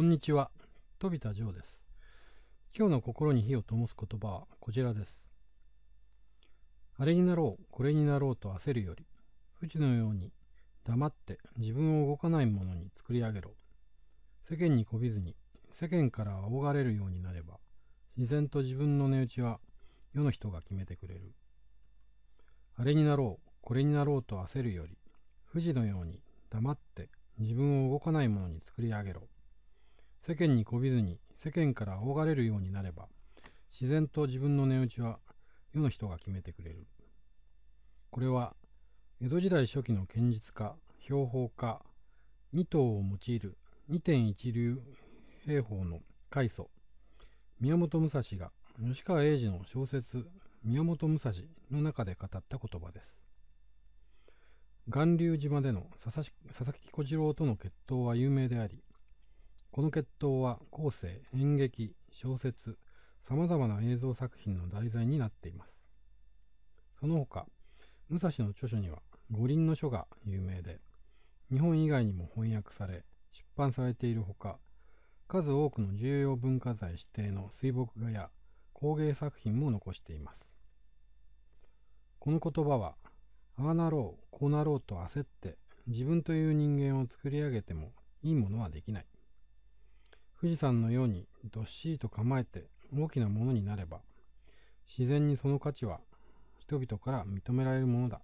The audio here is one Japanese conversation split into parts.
こんにちは、飛田城です。今日の心に火を灯す言葉はこちらです。あれになろう、これになろうと焦るより、富士のように黙って自分を動かないものに作り上げろ。世間にこびずに、世間から仰がれるようになれば、自然と自分の値打ちは世の人が決めてくれる。あれになろう、これになろうと焦るより、富士のように黙って自分を動かないものに作り上げろ。世間にこびずに世間から仰がれるようになれば自然と自分の値打ちは世の人が決めてくれるこれは江戸時代初期の剣術家標法家二頭を用いる二点一流兵法の開祖宮本武蔵が吉川英治の小説「宮本武蔵」の中で語った言葉です巌流島での佐々木小次郎との決闘は有名でありこの血統は後世、演劇、小説、様々な映像作品の題材になっています。その他、武蔵の著書には五輪の書が有名で、日本以外にも翻訳され、出版されているほか、数多くの重要文化財指定の水墨画や工芸作品も残しています。この言葉は、ああなろう、こうなろうと焦って、自分という人間を作り上げてもいいものはできない。富士山のようにどっしりと構えて大きなものになれば、自然にその価値は人々から認められるものだ、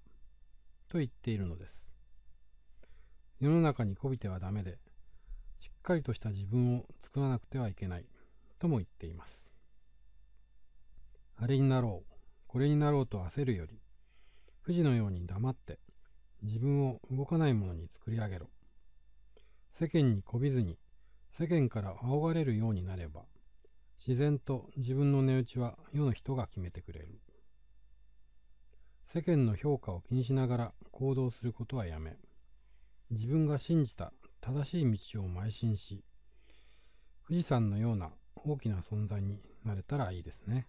と言っているのです。世の中にこびてはダメで、しっかりとした自分を作らなくてはいけない、とも言っています。あれになろう、これになろうと焦るより、富士のように黙って自分を動かないものに作り上げろ。世間にこびずに世間から仰がれるようになれば、自然と自分の値打ちは世の人が決めてくれる。世間の評価を気にしながら行動することはやめ、自分が信じた正しい道を邁進し、富士山のような大きな存在になれたらいいですね。